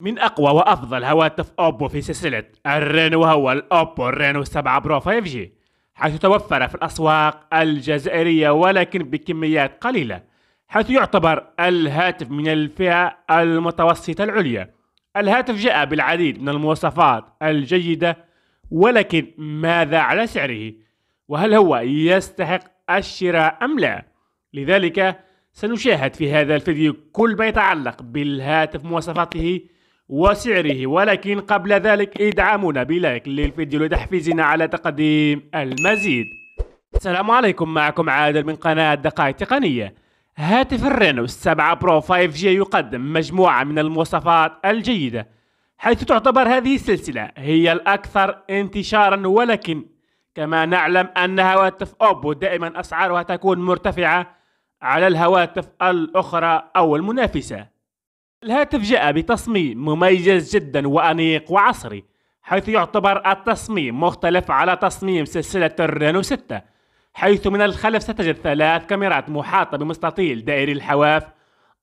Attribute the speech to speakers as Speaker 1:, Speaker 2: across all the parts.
Speaker 1: من أقوى وأفضل هواتف أوبو في سلسلة الرينو هو الأوبو الرينو 7 برو 5G حيث توفر في الأسواق الجزائرية ولكن بكميات قليلة حيث يعتبر الهاتف من الفئة المتوسطة العليا الهاتف جاء بالعديد من المواصفات الجيدة ولكن ماذا على سعره؟ وهل هو يستحق الشراء أم لا؟ لذلك سنشاهد في هذا الفيديو كل ما يتعلق بالهاتف مواصفاته وسعره ولكن قبل ذلك ادعمونا بلايك للفيديو لتحفيزنا على تقديم المزيد السلام عليكم معكم عادل من قناة دقائق تقنية هاتف الرينو 7 برو 5G يقدم مجموعة من المواصفات الجيدة حيث تعتبر هذه السلسلة هي الأكثر انتشارا ولكن كما نعلم أن هواتف أوبو دائما أسعارها تكون مرتفعة على الهواتف الأخرى أو المنافسة الهاتف جاء بتصميم مميز جدا وأنيق وعصري حيث يعتبر التصميم مختلف على تصميم سلسلة الرينو 6 حيث من الخلف ستجد ثلاث كاميرات محاطة بمستطيل دائري الحواف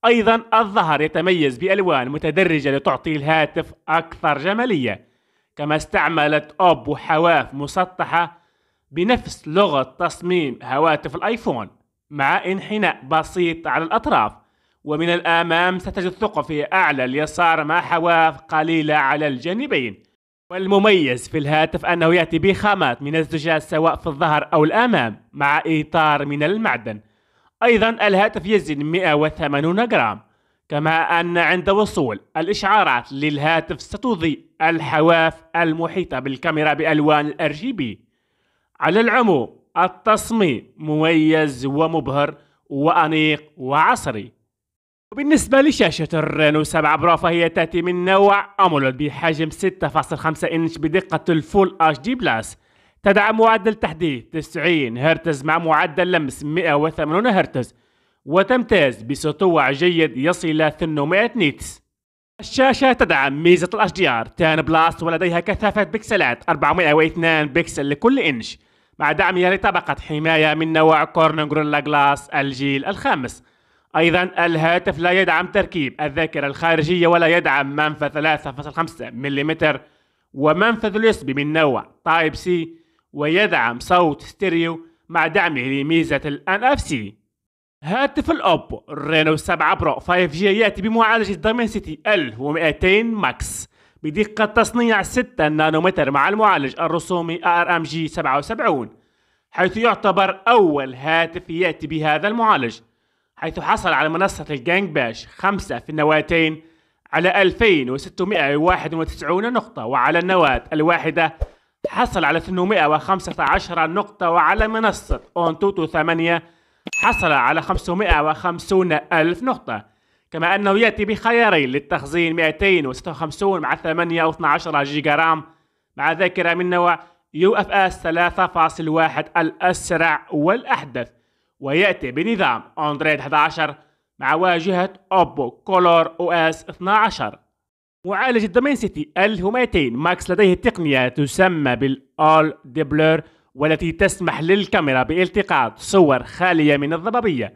Speaker 1: أيضا الظهر يتميز بألوان متدرجة لتعطي الهاتف أكثر جمالية كما استعملت أوبو حواف مسطحة بنفس لغة تصميم هواتف الآيفون مع انحناء بسيط على الأطراف ومن الأمام ستجد الثقب في أعلى اليسار مع حواف قليلة على الجانبين والمميز في الهاتف أنه يأتي بخامات من الزجاج سواء في الظهر أو الأمام مع إطار من المعدن أيضا الهاتف يزن 180 جرام كما أن عند وصول الإشعارات للهاتف ستضيء الحواف المحيطة بالكاميرا بألوان الار جي بي على العموم التصميم مميز ومبهر وأنيق وعصري وبالنسبة لشاشة الرينو 7 برو فهي تأتي من نوع أمولود بحجم 6.5 إنش بدقة الفول اتش دي بلس تدعم معدل تحديث 90 هرتز مع معدل لمس 180 هرتز وتمتاز بسطوع جيد يصل 800 نيتس الشاشة تدعم ميزة الـ HDR 10 بلس ولديها كثافة بكسلات 402 بكسل لكل إنش مع دعمها لطبقة حماية من نوع كورنينج غوريلا جلاس الجيل الخامس أيضا الهاتف لا يدعم تركيب الذاكرة الخارجية ولا يدعم منفذ 3.5 ملم ومنفذ اليسبي من نوع تايب سي ويدعم صوت ستيريو مع دعمه لميزة الـ NFC هاتف الأوبو رينو 7 برو 5G يأتي بمعالجة دايمنسيتي 1200 ماكس بدقة تصنيع 6 نانومتر مع المعالج الرسومي RMG 77 حيث يعتبر أول هاتف يأتي بهذا المعالج حيث حصل على منصة الجانج باش خمسة في النواتين على 2691 نقطة وعلى النواة الواحدة حصل على 815 نقطة وعلى منصة أونتوتو 8 حصل على 550 ألف نقطة كما أنه يأتي بخيارين للتخزين 256 مع 8 أو 12 جيجا رام مع ذاكرة من نوع UFS 3.1 الأسرع والأحدث ويأتي بنظام أندرويد 11 مع واجهة أوبو كولور أو اس 12 معالج الدومين سيتي 1200 ماكس لديه تقنية تسمى بالأول ديبلر والتي تسمح للكاميرا بالتقاط صور خالية من الضبابية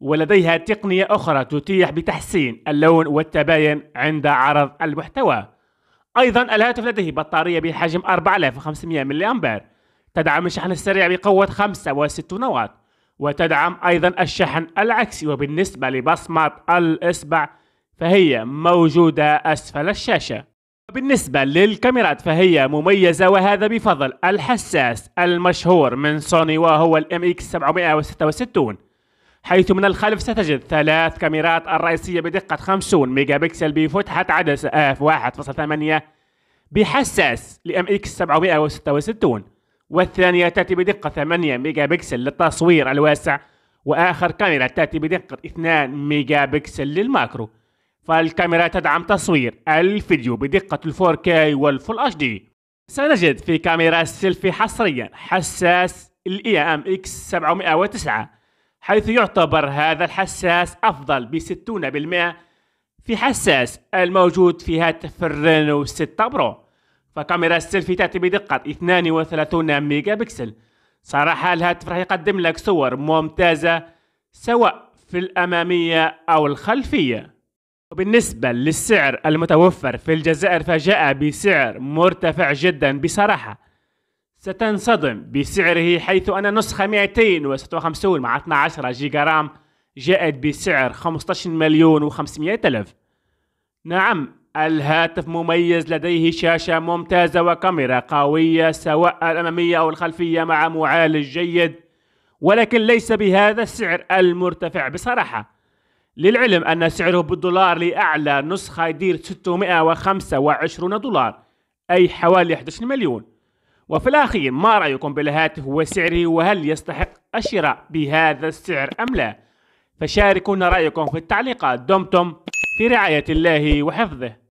Speaker 1: ولديها تقنية أخرى تتيح بتحسين اللون والتباين عند عرض المحتوى أيضا الهاتف لديه بطارية بحجم 4500 ملي أمبير تدعم الشحن السريع بقوة 65 واط وتدعم أيضا الشحن العكسي وبالنسبة لبصمة الإصبع فهي موجودة أسفل الشاشة بالنسبة للكاميرات فهي مميزة وهذا بفضل الحساس المشهور من سوني وهو الـ MX766 حيث من الخلف ستجد ثلاث كاميرات الرئيسية بدقة 50 ميجا بكسل بفتحة عدسة آه، f1.8 بحساس لـ MX766 والثانية تأتي بدقة 8 ميجا بكسل للتصوير الواسع وآخر كاميرا تأتي بدقة 2 ميجا بكسل للماكرو فالكاميرا تدعم تصوير الفيديو بدقة الفور كي والفول اتش دي سنجد في كاميرا السيلفي حصريا حساس الاي ام اكس 709 حيث يعتبر هذا الحساس افضل ب 60% في حساس الموجود في هاتف الرينو 6 برو فكاميرا السيلفي تأتي بدقة 32 ميجا بكسل صراحة الهاتف راح يقدم لك صور ممتازة سواء في الأمامية أو الخلفية وبالنسبة للسعر المتوفر في الجزائر فجاء بسعر مرتفع جدا بصراحة ستنصدم بسعره حيث أن نسخة 256 مع 12 جيجا رام جاءت بسعر 15 مليون و500 ألف نعم الهاتف مميز لديه شاشة ممتازة وكاميرا قوية سواء الأمامية أو الخلفية مع معالج جيد ولكن ليس بهذا السعر المرتفع بصراحة للعلم أن سعره بالدولار لأعلى نسخة يدير 625 دولار أي حوالي 11 مليون وفي الأخير ما رأيكم بالهاتف وسعره وهل يستحق الشراء بهذا السعر أم لا فشاركونا رأيكم في التعليقات دمتم في رعاية الله وحفظه